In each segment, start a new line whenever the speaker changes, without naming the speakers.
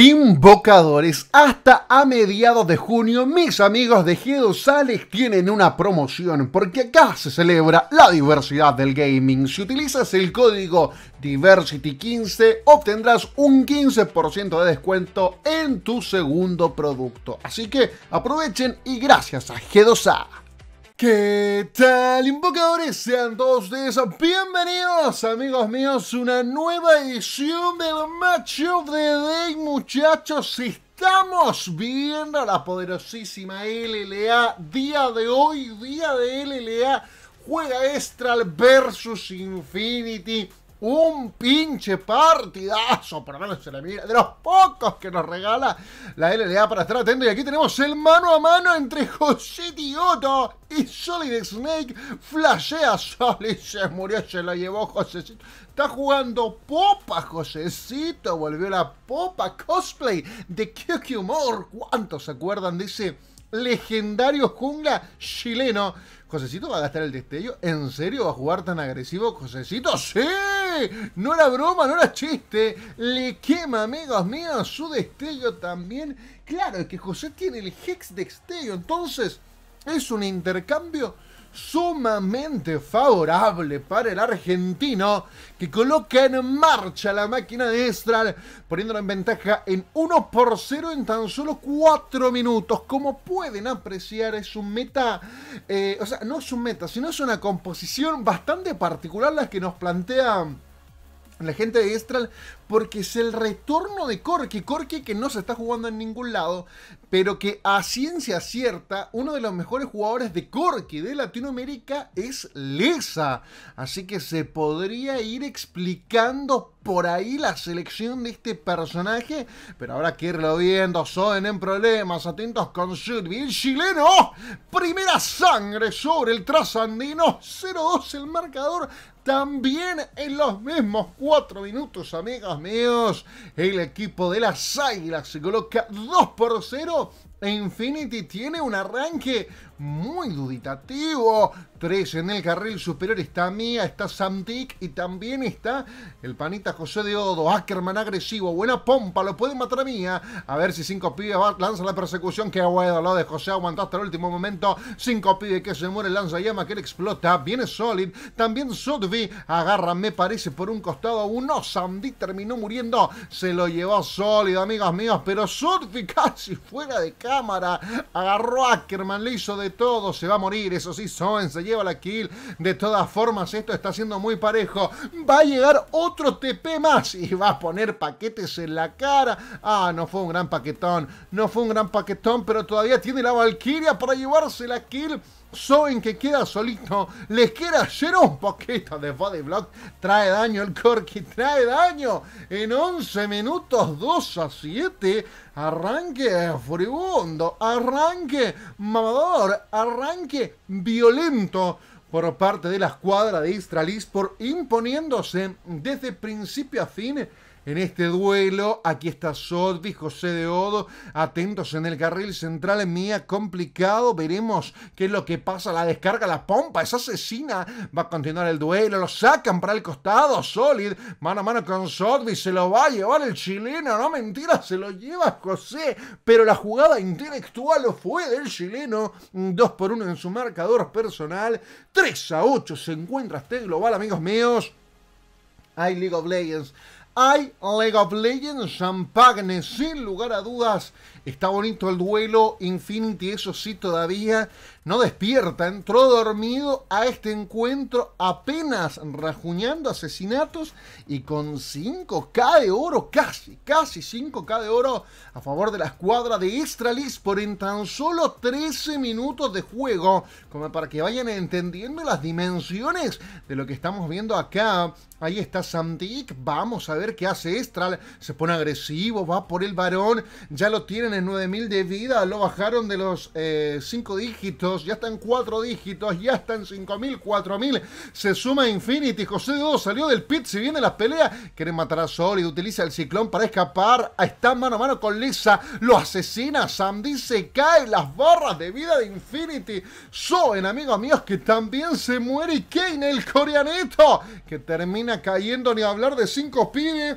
Invocadores, hasta a mediados de junio, mis amigos de G2A Sales tienen una promoción porque acá se celebra la diversidad del gaming. Si utilizas el código Diversity15, obtendrás un 15% de descuento en tu segundo producto. Así que aprovechen y gracias a G2A. ¿Qué tal, invocadores? Sean todos ustedes bienvenidos, amigos míos, a una nueva edición del Match of the Day, muchachos. Estamos viendo la poderosísima LLA día de hoy, día de LLA, juega Estral versus Infinity un pinche partidazo, por lo menos se la mira, de los pocos que nos regala la LLA para estar atento. Y aquí tenemos el mano a mano entre José Tioto y Solid Snake. Flashea Solid, se murió, se lo llevó Josecito. Está jugando popa, Josecito. Volvió la popa cosplay de QQ humor ¿Cuántos se acuerdan de ese legendario jungla chileno? Josecito va a gastar el destello. ¿En serio va a jugar tan agresivo, Josecito? ¡Sí! No la broma, no la chiste. Le quema, amigos míos, su destello también. Claro, es que José tiene el Hex destello, entonces es un intercambio sumamente favorable para el argentino que coloca en marcha la máquina de Estral poniéndola en ventaja en 1 por 0 en tan solo 4 minutos como pueden apreciar es un meta eh, o sea no es un meta sino es una composición bastante particular la que nos plantea la gente de Estral, porque es el retorno de Corky. Corky que no se está jugando en ningún lado, pero que a ciencia cierta, uno de los mejores jugadores de Corky de Latinoamérica es Lesa. Así que se podría ir explicando por ahí la selección de este personaje, pero habrá que irlo viendo. Son en problemas, atentos con su chileno, primera sangre sobre el trasandino. 0-2 el marcador también en los mismos cuatro minutos, amigos míos, el equipo de las Águilas se coloca 2 por 0 Infinity tiene un arranque muy duditativo. Tres en el carril superior está Mía, está dick y también está el panita José de Odo. Ackerman agresivo, buena pompa, lo puede matar a Mía. A ver si cinco pibes lanza la persecución. Qué bueno lo de José, aguantó hasta el último momento. Cinco pibes que se muere, lanza llama que él explota. Viene Solid, también Sudvi agarra, me parece, por un costado uno. dick terminó muriendo, se lo llevó sólido, amigos míos, pero Sudvi casi fuera de casa cámara. Agarró a Ackerman, le hizo de todo. Se va a morir, eso sí, Soen se lleva la kill. De todas formas, esto está siendo muy parejo. Va a llegar otro TP más y va a poner paquetes en la cara. Ah, no fue un gran paquetón. No fue un gran paquetón, pero todavía tiene la Valkyria para llevarse la kill Soben que queda solito, les queda hacer un poquito de body block, trae daño el Corky, trae daño en 11 minutos 2 a 7, arranque furibundo, arranque mamador, arranque violento por parte de la escuadra de Istralis por imponiéndose desde principio a fin en este duelo. Aquí está Sordi José de Odo, atentos en el carril central, Mía complicado, veremos qué es lo que pasa, la descarga, la pompa, es asesina, va a continuar el duelo, lo sacan para el costado, Solid, mano a mano con Sordi se lo va a llevar el chileno, no mentira, se lo lleva José, pero la jugada intelectual fue del chileno, 2 por 1 en su marcador personal, 3 a 8 se encuentra este global, amigos míos. Hay League of Legends hay League of Legends, Champagne, sin lugar a dudas. Está bonito el duelo, Infinity, eso sí, todavía no despierta, entró dormido a este encuentro apenas rajuñando asesinatos y con 5K de oro, casi, casi 5K de oro a favor de la escuadra de Estralis por en tan solo 13 minutos de juego, como para que vayan entendiendo las dimensiones de lo que estamos viendo acá. Ahí está Samdik, vamos a ver qué hace Estral, se pone agresivo, va por el varón, ya lo tienen en 9000 de vida, lo bajaron de los 5 eh, dígitos ya está en cuatro dígitos, ya está en 5.000, 4.000. Se suma Infinity. José Dudo salió del pit, si viene las peleas. Quiere matar a Solid, utiliza el ciclón para escapar. Está mano a mano con Lisa, lo asesina. Sandy se cae, las barras de vida de Infinity. So en amigos míos, que también se muere. Y Kane, el coreaneto que termina cayendo ni hablar de cinco pibes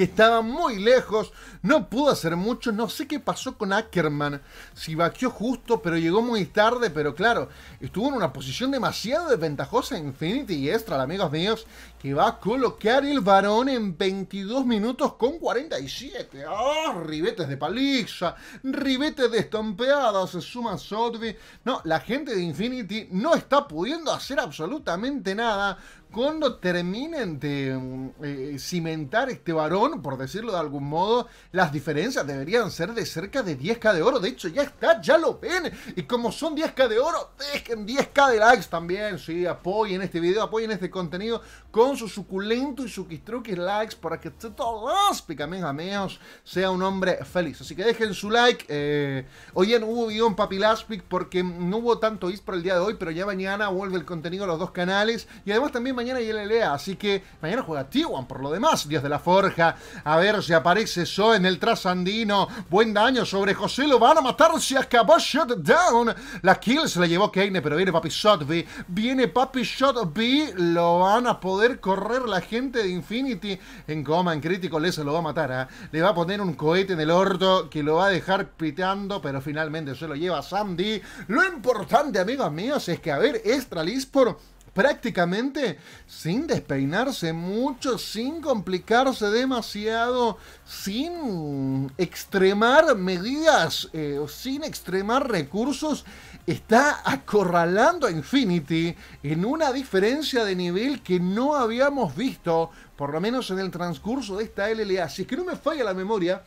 que estaba muy lejos, no pudo hacer mucho, no sé qué pasó con Ackerman, si vaqueó justo, pero llegó muy tarde, pero claro, estuvo en una posición demasiado desventajosa Infinity y Extra, amigos míos, que va a colocar el varón en 22 minutos con 47. ah Ribetes de paliza, ribetes de estompeada, se suma Sotby. No, la gente de Infinity no está pudiendo hacer absolutamente nada cuando terminen de mm, eh, cimentar este varón, por decirlo de algún modo, las diferencias deberían ser de cerca de 10k de oro. De hecho, ya está, ya lo ven. Y como son 10k de oro, dejen 10k de likes también. Sí, apoyen este video, apoyen este contenido con su suculento y su quistruquis likes para que todo todos, amigos, sea un hombre feliz. Así que dejen su like. Eh, hoy no hubo papi laspic porque no hubo tanto is por el día de hoy, pero ya mañana vuelve el contenido a los dos canales. Y además también mañana le lea, así que mañana juega Tiwan por lo demás, Dios de la Forja. A ver si aparece eso en el trasandino. Buen daño sobre José, lo van a matar si acabó down, La kill se la llevó Keine pero viene Papi Shot B. Viene Papi Shot B, lo van a poder correr la gente de Infinity en coma en crítico le se lo va a matar, ¿ah? Le va a poner un cohete en el orto que lo va a dejar piteando, pero finalmente se lo lleva a Sandy. Lo importante, amigos míos, es que, a ver, Estralis por prácticamente sin despeinarse mucho, sin complicarse demasiado, sin extremar medidas, eh, sin extremar recursos está acorralando a Infinity en una diferencia de nivel que no habíamos visto, por lo menos en el transcurso de esta LLA. Si es que no me falla la memoria,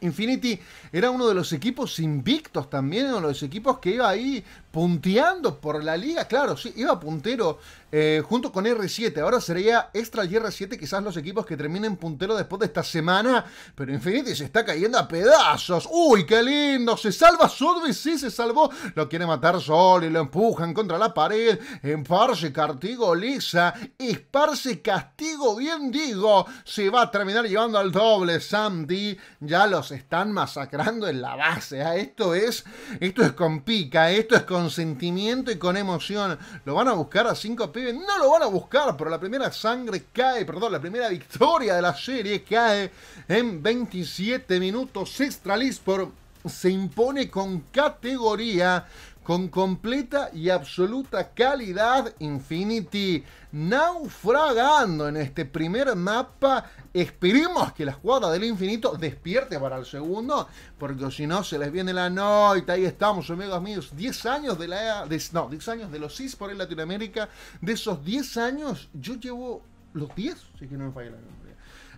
Infinity era uno de los equipos invictos también, uno de los equipos que iba ahí punteando por la liga. Claro, sí, iba puntero eh, junto con R7. Ahora sería extra y R7 quizás los equipos que terminen puntero después de esta semana. Pero Infinity se está cayendo a pedazos. ¡Uy, qué lindo! Se salva Sudby, sí se salvó. Lo quiere matar Sol y lo empujan contra la pared. Emparse Cartigo lisa. Esparce Castigo, bien digo. Se va a terminar llevando al doble Sandy. Ya los están masacrando en la base. ¿eh? Esto es, esto es con pica, esto es con sentimiento y con emoción. Lo van a buscar a 5 p no lo van a buscar, pero la primera sangre cae, perdón, la primera victoria de la serie cae en 27 minutos extra. Lisport se impone con categoría con completa y absoluta calidad Infinity naufragando en este primer mapa. Esperemos que la escuadra del infinito despierte para el segundo, porque si no se les viene la noche. Ahí estamos, amigos míos. 10 años de la de, no, 10 años de los CIS por en Latinoamérica. De esos 10 años, yo llevo los 10, si que no me falla la memoria.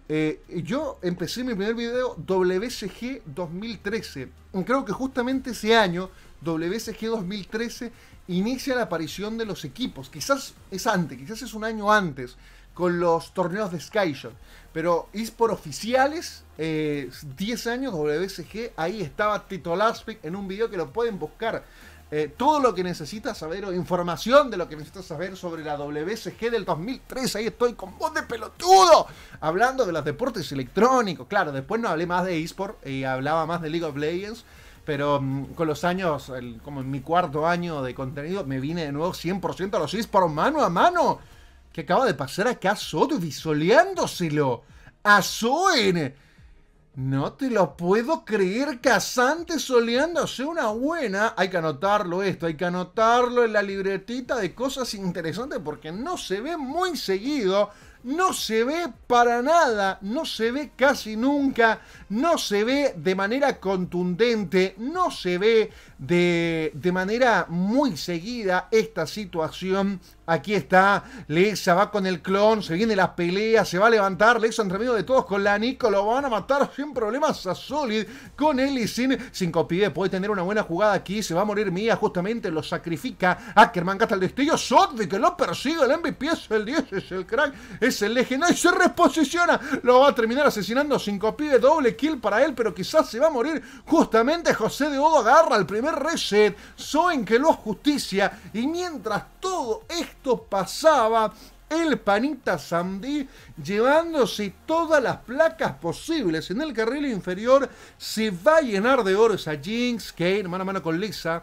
Eh, yo empecé mi primer video WCG 2013. Creo que justamente ese año WCG 2013 inicia la aparición de los equipos. Quizás es antes, quizás es un año antes con los torneos de Skyshot. Pero es por oficiales, 10 eh, años WCG... ahí estaba Tito Laspic en un video que lo pueden buscar. Eh, todo lo que necesitas saber o información de lo que necesitas saber sobre la WSG del 2013... Ahí estoy con voz de pelotudo hablando de los deportes electrónicos. Claro, después no hablé más de eSport y eh, hablaba más de League of Legends pero mm, con los años, como en mi cuarto año de contenido, me vine de nuevo 100% a los eSports mano a mano. ¿Qué acaba de pasar acá a soleándoselo! soleándoselo? ¡A No te lo puedo creer, Casante soleándose una buena. Hay que anotarlo esto, hay que anotarlo en la libretita de cosas interesantes porque no se ve muy seguido no se ve para nada, no se ve casi nunca, no se ve de manera contundente, no se ve de, manera muy seguida esta situación. Aquí está, Lexa va con el clon, se viene la pelea, se va a levantar Lexa entre medio de todos con la Nico, lo van a matar sin problemas a Solid con él y sin, sin copie, puede tener una buena jugada aquí, se va a morir Mía, justamente lo sacrifica Ackerman, gasta el destello, Sotvi que lo persigue, el MVP es el 10, es el crack, es el legendario, se reposiciona, lo va a terminar asesinando sin copie, doble kill para él, pero quizás se va a morir justamente José de Odo agarra el primer Reset, Soen que los justicia, y mientras todo esto pasaba, el panita Sandy llevándose todas las placas posibles en el carril inferior, se va a llenar de oro esa Jinx, Kane, mano a mano con Lisa,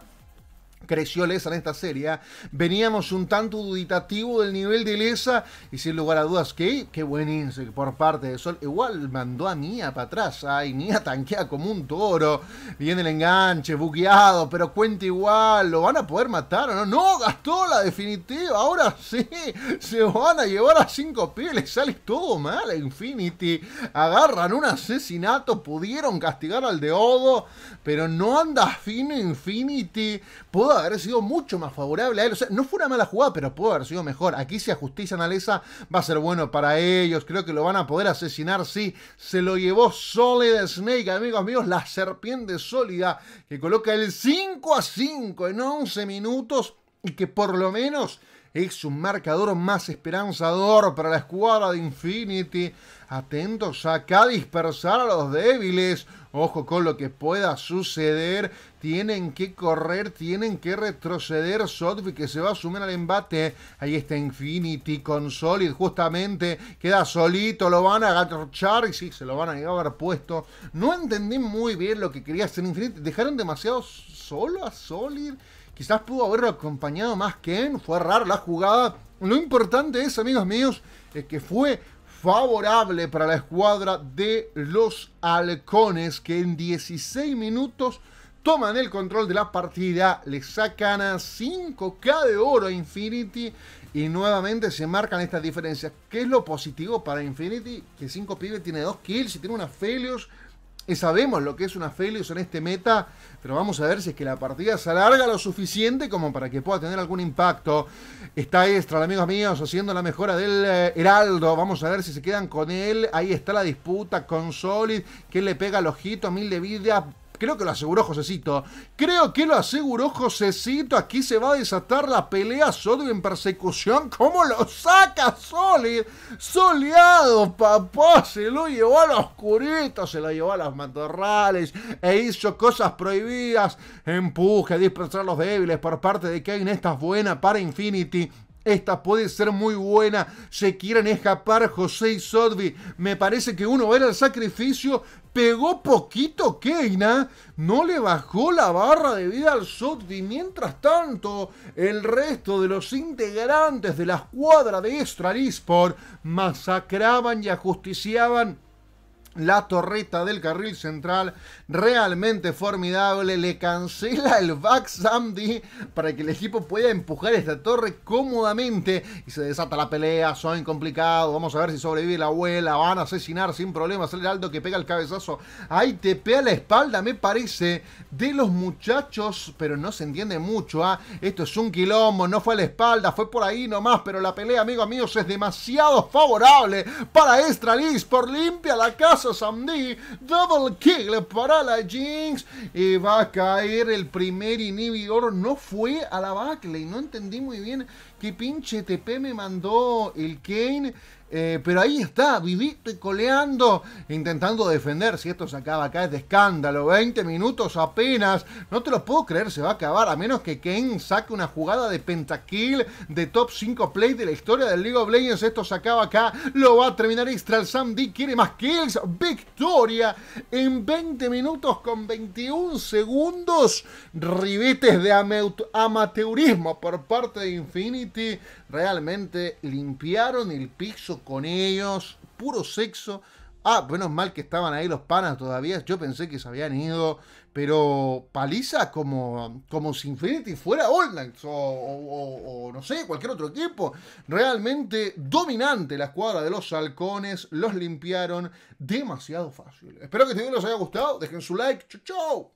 creció Lesa en esta serie. ¿ah? Veníamos un tanto duditativo del nivel de Lesa y sin lugar a dudas que qué buen índice por parte de Sol. Igual mandó a Nia para atrás ay ¿ah? tanquea como un toro. Viene el enganche, buqueado, pero cuenta igual. ¿Lo van a poder matar o no? No, gastó la definitiva. Ahora sí, se van a llevar a cinco pies. sale todo mal a Infinity. Agarran un asesinato, pudieron castigar al deodo pero no anda fino Infinity. puedo haber sido mucho más favorable a él. O sea, no fue una mala jugada, pero pudo haber sido mejor. Aquí si ajustiza a analiza, va a ser bueno para ellos. Creo que lo van a poder asesinar, si Se lo llevó Solid Snake, amigos, amigos. La serpiente sólida que coloca el 5 a 5 en 11 minutos y que por lo menos es un marcador más esperanzador para la escuadra de Infinity. Atentos acá a dispersar a los débiles. Ojo con lo que pueda suceder. Tienen que correr, tienen que retroceder. Sotvi que se va a sumar al embate. Ahí está Infinity con Solid justamente. Queda solito, lo van a agachar y sí, se lo van a llevar puesto. No entendí muy bien lo que quería hacer Infinity. Dejaron demasiado solo a Solid. Quizás pudo haberlo acompañado más que en Fue raro la jugada. Lo importante es, amigos míos, es que fue favorable para la escuadra de los halcones que en 16 minutos toman el control de la partida, le sacan a 5k de oro a Infinity y nuevamente se marcan estas diferencias. ¿Qué es lo positivo para Infinity? Que 5 pibes tiene 2 kills y tiene una Felios eh, sabemos lo que es una Felix en este meta, pero vamos a ver si es que la partida se alarga lo suficiente como para que pueda tener algún impacto. Está extra, amigos míos, haciendo la mejora del eh, Heraldo. Vamos a ver si se quedan con él. Ahí está la disputa con Solid, que le pega al ojito, mil de vidas Creo que lo aseguró Josecito. Creo que lo aseguró Josecito. Aquí se va a desatar la pelea Solo en persecución. ¿Cómo lo saca Soli? Soleado, papá. Se lo llevó a los curitos, se lo llevó a los matorrales. e hizo cosas prohibidas. Empuje, dispersar los débiles por parte de Kane. Esta es buena para Infinity. Esta puede ser muy buena. Se quieren escapar José y Sotvi, Me parece que uno era el sacrificio. Pegó poquito Keina. No le bajó la barra de vida al Sotvi, Mientras tanto, el resto de los integrantes de la escuadra de Estralisport masacraban y ajusticiaban la torreta del carril central, realmente formidable, le cancela el back Sandy para que el equipo pueda empujar esta torre cómodamente y se desata la pelea, son complicados, vamos a ver si sobrevive la abuela, van a asesinar sin problemas, el Aldo que pega el cabezazo, ahí te pega la espalda me parece de los muchachos, pero no se entiende mucho, ¿ah? esto es un quilombo, no fue a la espalda, fue por ahí nomás, pero la pelea, amigos amigos, es demasiado favorable para estralis por limpia la casa pasa Double kill para la Jinx. Y va a caer el primer inhibidor. No fue a la backline. No entendí muy bien qué pinche TP me mandó el Kane. Eh, pero ahí está, vivito y coleando, intentando defender. Si esto se acaba acá es de escándalo. 20 minutos apenas. No te lo puedo creer, se va a acabar. A menos que Kane saque una jugada de pentakill de top 5 play de la historia del League of Legends. Esto se acaba acá. Lo va a terminar Extra. Sam D quiere más kills. Victoria en 20 minutos con 21 segundos. Ribetes de amateurismo por parte de Infinity realmente limpiaron el piso con ellos, puro sexo. Ah, menos mal que estaban ahí los panas todavía. Yo pensé que se habían ido. Pero paliza como, como si Infinity fuera All o, o, no sé, cualquier otro equipo. Realmente dominante la escuadra de los halcones. Los limpiaron demasiado fácil. Espero que este video les haya gustado. Dejen su like. Chau, chau.